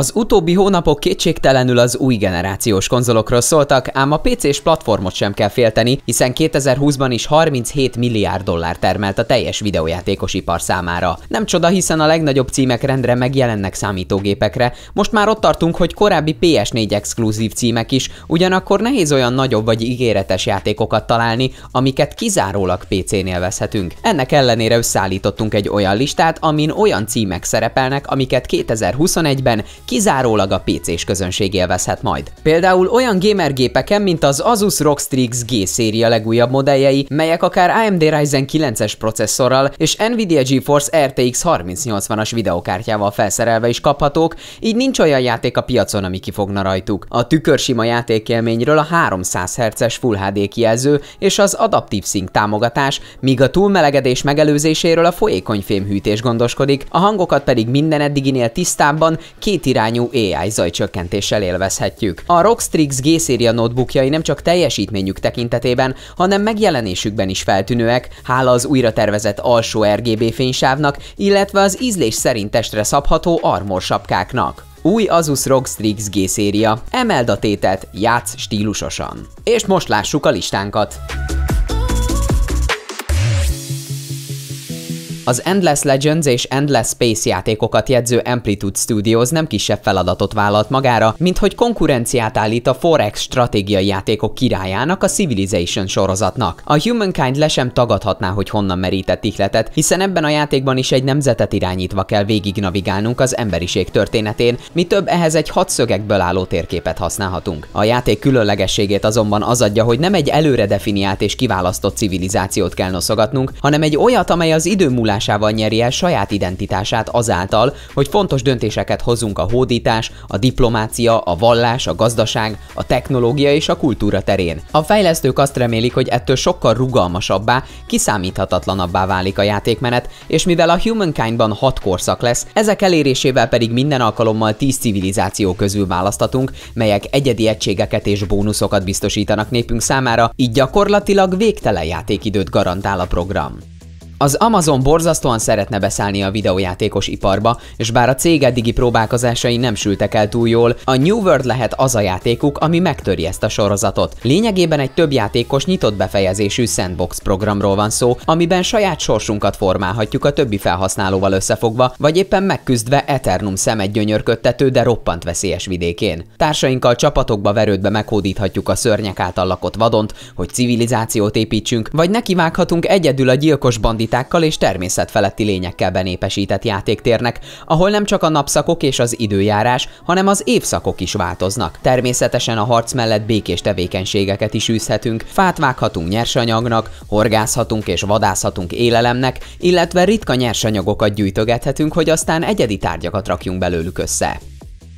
Az utóbbi hónapok kétségtelenül az új generációs konzolokról szóltak, ám a PC-s platformot sem kell félteni, hiszen 2020-ban is 37 milliárd dollár termelt a teljes videójátékos ipar számára. Nem csoda, hiszen a legnagyobb címek rendre megjelennek számítógépekre, most már ott tartunk, hogy korábbi PS4 exkluzív címek is, ugyanakkor nehéz olyan nagyobb vagy ígéretes játékokat találni, amiket kizárólag pc nél veszhetünk. Ennek ellenére összeállítottunk egy olyan listát, amin olyan címek szerepelnek, amiket 2021-ben kizárólag a PC-s közönség élvezhet majd. Például olyan gamergépeken, mint az Asus ROG Strix G széria legújabb modelljei, melyek akár AMD Ryzen 9-es processzorral és Nvidia GeForce RTX 3080-as videokártyával felszerelve is kaphatók, így nincs olyan játék a piacon, ami kifogna rajtuk. A tükörsima játékélményről a 300 Hz-es Full HD kijelző és az adaptív sync támogatás, míg a túlmelegedés megelőzéséről a folyékony fémhűtés gondoskodik, a hangokat pedig minden eddiginél tisztábban, két irány irányú AI zajcsökkentéssel élvezhetjük. A Rockstrix G-széria notebookjai nem csak teljesítményük tekintetében, hanem megjelenésükben is feltűnőek, hála az újra tervezett alsó RGB fénysávnak, illetve az ízlés szerint testre szabható armor sapkáknak. Új Asus ROG Strix G-széria. Emeld a tétet, játsz stílusosan. És most lássuk a listánkat. Az Endless Legends és Endless Space játékokat jegyző Amplitude Studios nem kisebb feladatot vállalt magára, mint hogy konkurenciát állít a Forex stratégiai játékok királyának, a Civilization sorozatnak. A Humankind le sem tagadhatná, hogy honnan merített ihletet, hiszen ebben a játékban is egy nemzetet irányítva kell végig navigálnunk az emberiség történetén, mi több ehhez egy hatszögekből álló térképet használhatunk. A játék különlegességét azonban az adja, hogy nem egy előre definiált és kiválasztott civilizációt kell noszogatnunk, hanem egy olyat, amely az idő alakulásával nyeri el saját identitását azáltal, hogy fontos döntéseket hozunk a hódítás, a diplomácia, a vallás, a gazdaság, a technológia és a kultúra terén. A fejlesztők azt remélik, hogy ettől sokkal rugalmasabbá, kiszámíthatatlanabbá válik a játékmenet, és mivel a Humankindban hat korszak lesz, ezek elérésével pedig minden alkalommal 10 civilizáció közül választatunk, melyek egyedi egységeket és bónuszokat biztosítanak népünk számára, így gyakorlatilag végtelen játékidőt garantál a program. Az Amazon borzasztóan szeretne beszállni a videójátékos iparba, és bár a cég eddigi próbálkozásai nem sültek el túl jól, a New World lehet az a játékuk, ami megtöri ezt a sorozatot. Lényegében egy több játékos nyitott befejezésű sandbox programról van szó, amiben saját sorsunkat formálhatjuk a többi felhasználóval összefogva, vagy éppen megküzdve Eternum szemet gyönyörködtető, de roppant veszélyes vidékén. Társainkkal csapatokba verődve meghódíthatjuk a szörnyek által lakott vadont, hogy civilizációt építsünk, vagy nekivághatunk egyedül a gyilkos bandit parasitákkal és természetfeletti lényekkel benépesített játéktérnek, ahol nem csak a napszakok és az időjárás, hanem az évszakok is változnak. Természetesen a harc mellett békés tevékenységeket is űzhetünk, fát vághatunk nyersanyagnak, horgászhatunk és vadászhatunk élelemnek, illetve ritka nyersanyagokat gyűjtögethetünk, hogy aztán egyedi tárgyakat rakjunk belőlük össze.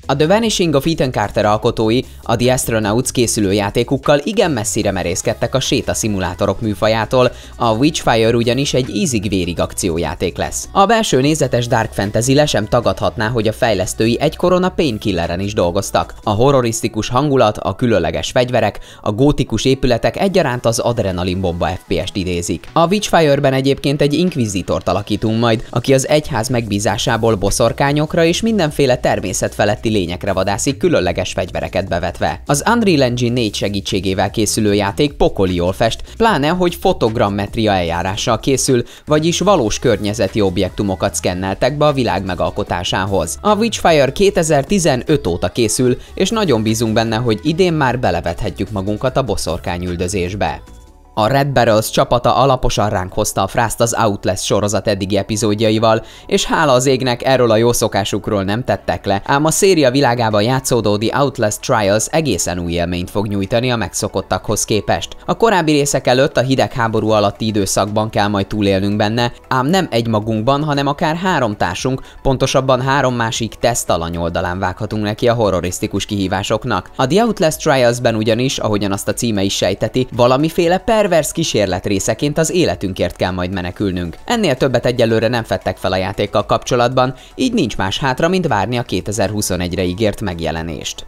A The Vanishing of Ethan Carter alkotói a The Astronauts játékukkal igen messzire merészkedtek a szimulátorok műfajától, a Witchfire ugyanis egy ízig vérig akciójáték lesz. A belső nézetes Dark Fantasy le sem tagadhatná, hogy a fejlesztői egy korona Painkilleren is dolgoztak. A horrorisztikus hangulat, a különleges fegyverek, a gótikus épületek egyaránt az adrenalin bomba FPS-t idézik. A Witchfire-ben egyébként egy inkvizitort alakítunk majd, aki az egyház megbízásából boszorkányokra és mindenféle természet feletti lényekre vadászik különleges fegyvereket bevetve. Az Unreal Engine 4 segítségével készülő játék pokoli jól fest, pláne, hogy fotogrammetria eljárással készül, vagyis valós környezeti objektumokat szkenneltek be a világ megalkotásához. A Witchfire 2015 óta készül, és nagyon bízunk benne, hogy idén már belevethetjük magunkat a üldözésbe. A Red Barrels csapata alaposan ránk hozta a frászt az Outlast sorozat eddigi epizódjaival, és hála az égnek erről a jó szokásukról nem tettek le, ám a széria világában játszódó The Outlast Trials egészen új élményt fog nyújtani a megszokottakhoz képest. A korábbi részek előtt a hidegháború alatti időszakban kell majd túlélnünk benne, ám nem egy magunkban, hanem akár három társunk, pontosabban három másik teszt alany oldalán vághatunk neki a horrorisztikus kihívásoknak. A The Outlast Trials-ben ugyanis, ahogyan azt a címe is sejteti, valamiféle per pervers kísérlet részeként az életünkért kell majd menekülnünk. Ennél többet egyelőre nem fettek fel a játékkal kapcsolatban, így nincs más hátra, mint várni a 2021-re ígért megjelenést.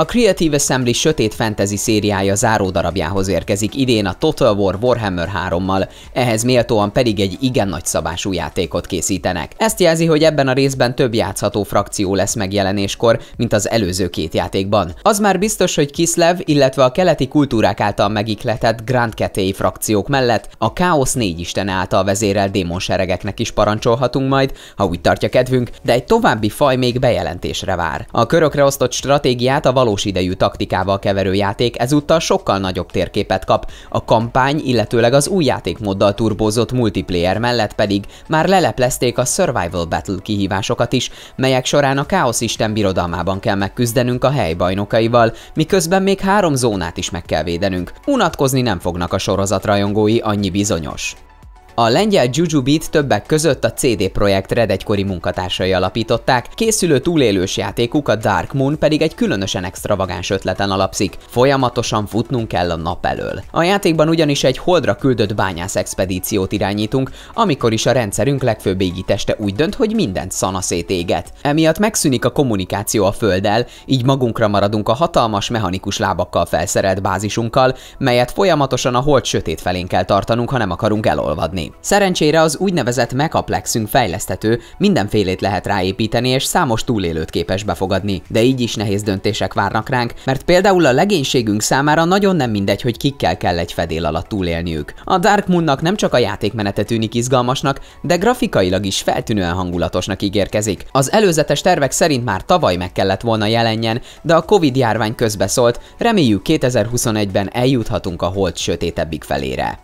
A Creative Assembly sötét fantasy szériája záró darabjához érkezik idén a Total War Warhammer 3-mal, ehhez méltóan pedig egy igen nagy szabású játékot készítenek. Ezt jelzi, hogy ebben a részben több játszható frakció lesz megjelenéskor, mint az előző két játékban. Az már biztos, hogy Kislev, illetve a keleti kultúrák által megikletett Grand Ketei frakciók mellett a Chaos 4 isten által vezérel démonseregeknek is parancsolhatunk majd, ha úgy tartja kedvünk, de egy további faj még bejelentésre vár. A körökre osztott stratégiát a való valós idejű taktikával keverő játék ezúttal sokkal nagyobb térképet kap, a kampány, illetőleg az új játékmóddal turbózott multiplayer mellett pedig már leleplezték a Survival Battle kihívásokat is, melyek során a Káosz Isten birodalmában kell megküzdenünk a hely bajnokaival, miközben még három zónát is meg kell védenünk. Unatkozni nem fognak a sorozat rajongói, annyi bizonyos. A lengyel Jujubit többek között a CD Projekt Red egykori munkatársai alapították, készülő túlélős játékuk a Dark Moon pedig egy különösen extravagáns ötleten alapszik. Folyamatosan futnunk kell a nap elől. A játékban ugyanis egy holdra küldött bányász expedíciót irányítunk, amikor is a rendszerünk legfőbb égiteste úgy dönt, hogy mindent szanaszét éget. Emiatt megszűnik a kommunikáció a földdel, így magunkra maradunk a hatalmas mechanikus lábakkal felszerelt bázisunkkal, melyet folyamatosan a hold sötét felén kell tartanunk, ha nem akarunk elolvadni. Szerencsére az úgynevezett Mecaplexünk fejlesztető mindenfélét lehet ráépíteni és számos túlélőt képes befogadni, de így is nehéz döntések várnak ránk, mert például a legénységünk számára nagyon nem mindegy, hogy kikkel kell egy fedél alatt túlélniük. A Dark Moonnak nem csak a játékmenete tűnik izgalmasnak, de grafikailag is feltűnően hangulatosnak ígérkezik. Az előzetes tervek szerint már tavaly meg kellett volna jelenjen, de a Covid járvány közbeszólt, reméljük 2021-ben eljuthatunk a hold sötétebbik felére.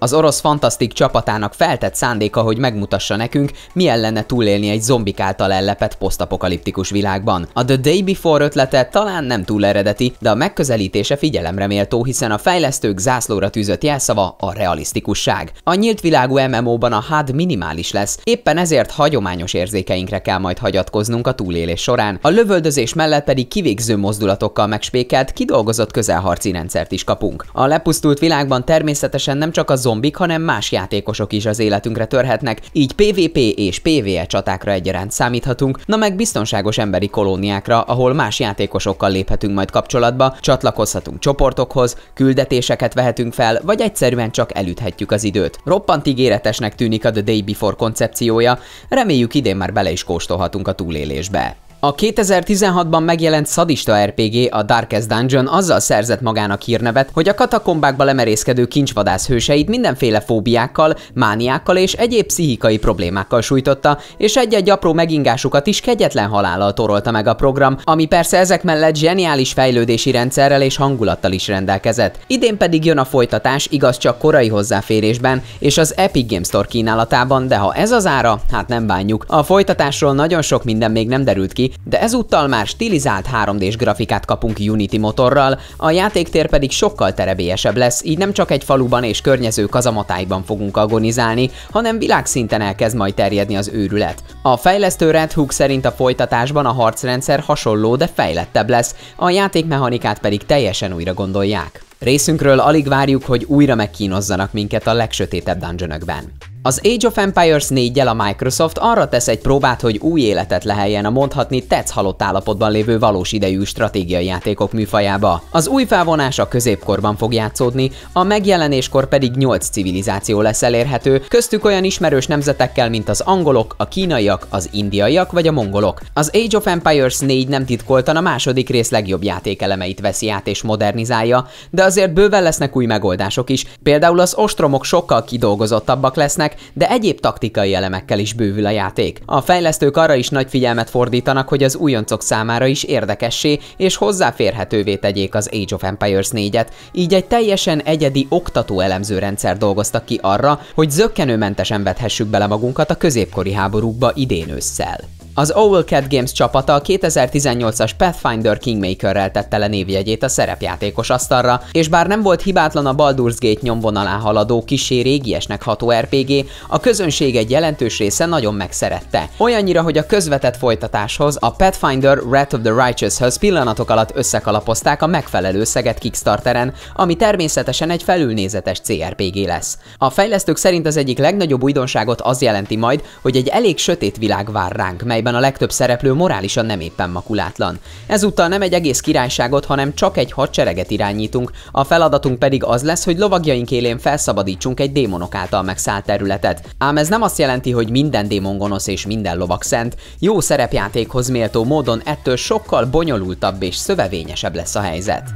Az orosz fantasztik csapatának feltett szándéka, hogy megmutassa nekünk, milyen lenne túlélni egy zombik által ellepett posztapokaliptikus világban. A The Day Before ötlete talán nem túl eredeti, de a megközelítése figyelemre méltó, hiszen a fejlesztők zászlóra tűzött jelszava a realisztikusság. A nyílt világú MMO-ban a HUD minimális lesz, éppen ezért hagyományos érzékeinkre kell majd hagyatkoznunk a túlélés során. A lövöldözés mellett pedig kivégző mozdulatokkal megspékelt, kidolgozott közelharci rendszert is kapunk. A lepusztult világban természetesen nem csak az zombik, hanem más játékosok is az életünkre törhetnek, így PvP és PvE csatákra egyaránt számíthatunk, na meg biztonságos emberi kolóniákra, ahol más játékosokkal léphetünk majd kapcsolatba, csatlakozhatunk csoportokhoz, küldetéseket vehetünk fel, vagy egyszerűen csak elüthetjük az időt. Roppant ígéretesnek tűnik a The Day Before koncepciója, reméljük idén már bele is kóstolhatunk a túlélésbe. A 2016-ban megjelent szadista RPG, er a Darkest Dungeon azzal szerzett magának hírnevet, hogy a katakombákba lemerészkedő kincsvadász hőseit mindenféle fóbiákkal, mániákkal és egyéb pszichikai problémákkal sújtotta, és egy-egy apró megingásukat is kegyetlen halállal torolta meg a program, ami persze ezek mellett zseniális fejlődési rendszerrel és hangulattal is rendelkezett. Idén pedig jön a folytatás, igaz csak korai hozzáférésben, és az Epic Games Store kínálatában, de ha ez az ára, hát nem bánjuk. A folytatásról nagyon sok minden még nem derült ki, de ezúttal már stilizált 3D-s grafikát kapunk Unity motorral, a játéktér pedig sokkal terebélyesebb lesz, így nem csak egy faluban és környező kazamatáiban fogunk agonizálni, hanem világszinten elkezd majd terjedni az őrület. A fejlesztő Red Hook szerint a folytatásban a harcrendszer hasonló, de fejlettebb lesz, a játékmechanikát pedig teljesen újra gondolják. Részünkről alig várjuk, hogy újra megkínozzanak minket a legsötétebb dungeonökben. Az Age of Empires 4 a Microsoft arra tesz egy próbát, hogy új életet leheljen a mondhatni tetsz halott állapotban lévő valós idejű stratégiai játékok műfajába. Az új felvonás a középkorban fog játszódni, a megjelenéskor pedig 8 civilizáció lesz elérhető, köztük olyan ismerős nemzetekkel, mint az angolok, a kínaiak, az indiaiak vagy a mongolok. Az Age of Empires 4 nem titkoltan a második rész legjobb játékelemeit veszi át és modernizálja, de azért bőven lesznek új megoldások is, például az ostromok sokkal kidolgozottabbak lesznek, elemeknek, de egyéb taktikai elemekkel is bővül a játék. A fejlesztők arra is nagy figyelmet fordítanak, hogy az újoncok számára is érdekessé és hozzáférhetővé tegyék az Age of Empires 4-et, így egy teljesen egyedi oktató elemző rendszer dolgoztak ki arra, hogy zöggenőmentesen vethessük bele magunkat a középkori háborúkba idén ősszel. Az Owl Cat Games csapata a 2018-as Pathfinder Kingmakerrel tette le névjegyét a szerepjátékos asztalra, és bár nem volt hibátlan a Baldur's Gate nyomvonalá haladó kisé régiesnek ható RPG, er a közönség egy jelentős része nagyon megszerette. Olyannyira, hogy a közvetett folytatáshoz, a Pathfinder Wrath of the Righteous-höz pillanatok alatt összekalapozták a megfelelő szeget Kickstarteren, ami természetesen egy felülnézetes CRPG er lesz. A fejlesztők szerint az egyik legnagyobb újdonságot az jelenti majd, hogy egy elég sötét világ vár ránk, melyben amelyben a legtöbb szereplő morálisan nem éppen makulátlan. Ezúttal nem egy egész királyságot, hanem csak egy hadsereget irányítunk, a feladatunk pedig az lesz, hogy lovagjaink élén felszabadítsunk egy démonok által megszállt területet. Ám ez nem azt jelenti, hogy minden démon gonosz és minden lovag szent, jó szerepjátékhoz méltó módon ettől sokkal bonyolultabb és szövevényesebb lesz a helyzet.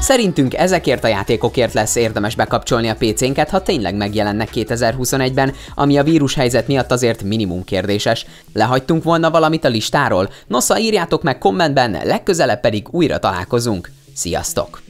Szerintünk ezekért a játékokért lesz érdemes bekapcsolni a PC-nket, ha tényleg megjelennek 2021-ben, ami a vírushelyzet miatt azért minimum kérdéses. Lehagytunk volna valamit a listáról? Nosza írjátok meg kommentben, legközelebb pedig újra találkozunk. Sziasztok!